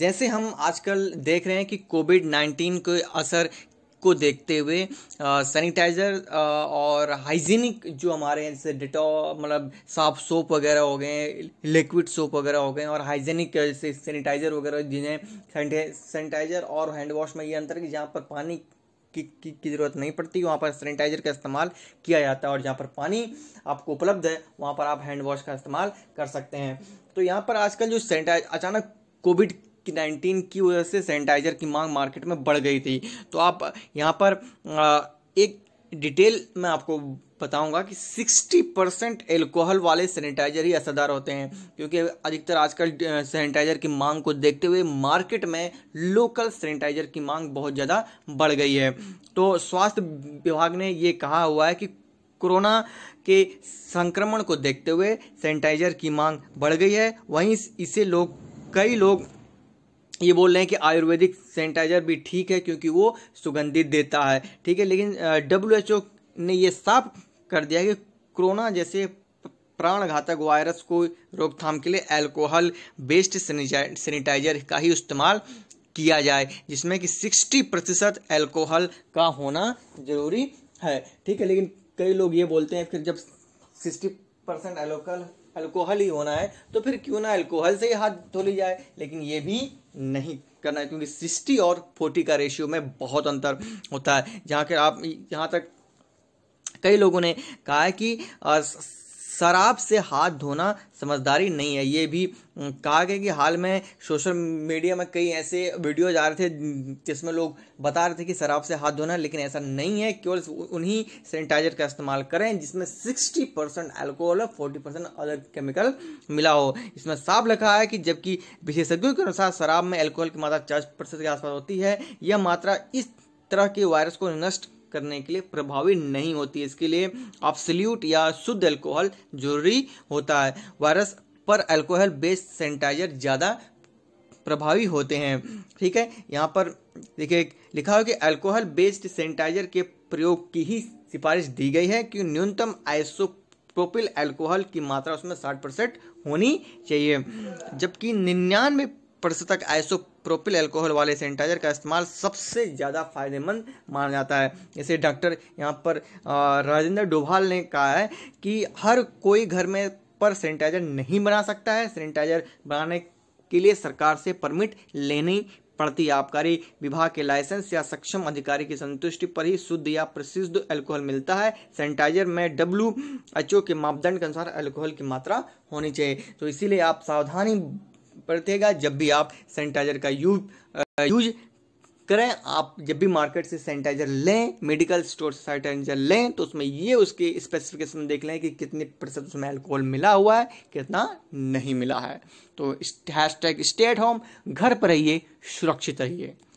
जैसे हम आजकल देख रहे हैं कि कोविड नाइन्टीन के असर को देखते हुए सैनिटाइज़र और हाइजीनिक जो हमारे हैं जैसे डिटो मतलब साफ सोप वगैरह हो गए लिक्विड सोप वगैरह हो गए और हाइजीनिक जैसे सैनिटाइज़र वगैरह जिन्हें सैनिटाइज़र और हैंड वॉश में ये अंतर है कि जहाँ पर पानी की, की, की ज़रूरत नहीं पड़ती वहाँ पर सैनिटाइज़र का इस्तेमाल किया जाता है और जहाँ पर पानी आपको उपलब्ध है वहाँ पर आप हैंड वॉश का इस्तेमाल कर सकते हैं तो यहाँ पर आजकल जो सैनिटाइज अचानक कोविड की नाइन्टीन की वजह से सैनिटाइज़र की मांग मार्केट में बढ़ गई थी तो आप यहाँ पर एक डिटेल मैं आपको बताऊंगा कि 60 परसेंट एल्कोहल वाले सैनिटाइजर ही असरदार होते हैं क्योंकि अधिकतर आजकल सैनिटाइजर की मांग को देखते हुए मार्केट में लोकल सैनिटाइजर की मांग बहुत ज़्यादा बढ़ गई है तो स्वास्थ्य विभाग ने ये कहा हुआ है कि कोरोना के संक्रमण को देखते हुए सैनिटाइजर की मांग बढ़ गई है वहीं इसे लोग कई लोग ये बोल रहे हैं कि आयुर्वेदिक सैनिटाइजर भी ठीक है क्योंकि वो सुगंधित देता है ठीक है लेकिन डब्ल्यू एच ओ ने ये साफ कर दिया कि कोरोना जैसे प्राण घातक वायरस को रोकथाम के लिए अल्कोहल बेस्ड सैनिटाइजर का ही इस्तेमाल किया जाए जिसमें कि सिक्सटी प्रतिशत एल्कोहल का होना जरूरी है ठीक है लेकिन कई लोग ये बोलते हैं फिर जब सिक्सटी परसेंट एल्कोहल अल्कोहल ही होना है तो फिर क्यों ना अल्कोहल से ही हाथ धो ली जाए लेकिन ये भी नहीं करना है क्योंकि सिक्सटी और फोर्टी का रेशियो में बहुत अंतर होता है जहाँ के आप यहाँ तक कई लोगों ने कहा है कि आ, शराब से हाथ धोना समझदारी नहीं है ये भी कहा गया कि हाल में सोशल मीडिया में कई ऐसे वीडियोज आ रहे थे जिसमें लोग बता रहे थे कि शराब से हाथ धोना लेकिन ऐसा नहीं है केवल उन्हीं सैनिटाइजर का इस्तेमाल करें जिसमें सिक्सटी परसेंट एल्कोहल और फोर्टी परसेंट अदर केमिकल मिला हो इसमें साफ लिखा है कि जबकि विशेषज्ञों के अनुसार शराब में एल्कोहल की मात्रा चालीस के आसपास होती है यह मात्रा इस तरह के वायरस को नष्ट करने के लिए प्रभावी नहीं होती इसके लिए आप सल्यूट या शुद्ध अल्कोहल जरूरी होता है वायरस पर अल्कोहल बेस्ड सैनिटाइजर ज़्यादा प्रभावी होते हैं ठीक है यहाँ पर देखिए लिखा हो कि अल्कोहल बेस्ड सैनिटाइजर के प्रयोग की ही सिफारिश दी गई है कि न्यूनतम आइसोप्रोपिल अल्कोहल की मात्रा उसमें 60 परसेंट होनी चाहिए जबकि निन्यानवे परसेंट तक आइसो प्रोपिल अल्कोहल वाले सैनिटाइजर का इस्तेमाल सबसे ज़्यादा फायदेमंद माना जाता है जैसे डॉक्टर यहाँ पर राजेंद्र डोभाल ने कहा है कि हर कोई घर में पर सैनिटाइजर नहीं बना सकता है सैनिटाइजर बनाने के लिए सरकार से परमिट लेनी पड़ती आबकारी विभाग के लाइसेंस या सक्षम अधिकारी की संतुष्टि पर ही शुद्ध या प्रसिद्ध अल्कोहल मिलता है सैनिटाइजर में डब्ल्यू एच ओ के मापदंड के अनुसार अल्कोहल की मात्रा होनी चाहिए तो इसीलिए आप सावधानी पड़तेगा जब भी आप सैनिटाइजर का यूज यूज करें आप जब भी मार्केट से सैनिटाइजर लें मेडिकल स्टोर से सैनिटाइजर लें तो उसमें ये उसके स्पेसिफिकेशन देख लें कि कितने परसेंट उसमें अल्कोहल मिला हुआ है कितना नहीं मिला है तो हैश टैग स्टेट होम घर पर रहिए सुरक्षित रहिए